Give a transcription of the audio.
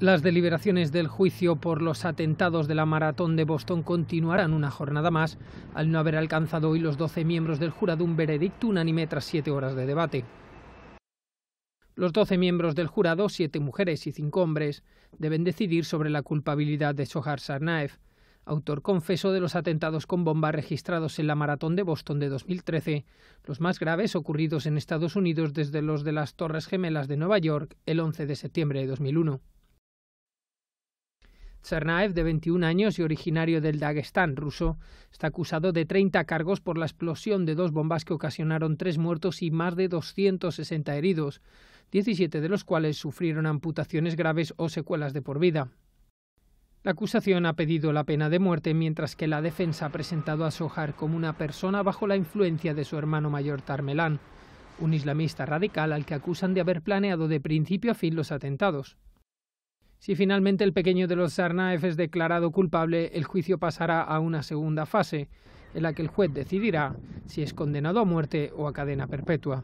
Las deliberaciones del juicio por los atentados de la maratón de Boston continuarán una jornada más, al no haber alcanzado hoy los 12 miembros del jurado un veredicto unánime tras siete horas de debate. Los 12 miembros del jurado, siete mujeres y cinco hombres, deben decidir sobre la culpabilidad de Sohar Sarnaev, autor confeso de los atentados con bomba registrados en la maratón de Boston de 2013, los más graves ocurridos en Estados Unidos desde los de las Torres Gemelas de Nueva York el 11 de septiembre de 2001. Tsarnaev, de 21 años y originario del Dagestán ruso, está acusado de 30 cargos por la explosión de dos bombas que ocasionaron tres muertos y más de 260 heridos, 17 de los cuales sufrieron amputaciones graves o secuelas de por vida. La acusación ha pedido la pena de muerte, mientras que la defensa ha presentado a Sohar como una persona bajo la influencia de su hermano mayor Tarmelán, un islamista radical al que acusan de haber planeado de principio a fin los atentados. Si finalmente el pequeño de los Sarnaev es declarado culpable, el juicio pasará a una segunda fase, en la que el juez decidirá si es condenado a muerte o a cadena perpetua.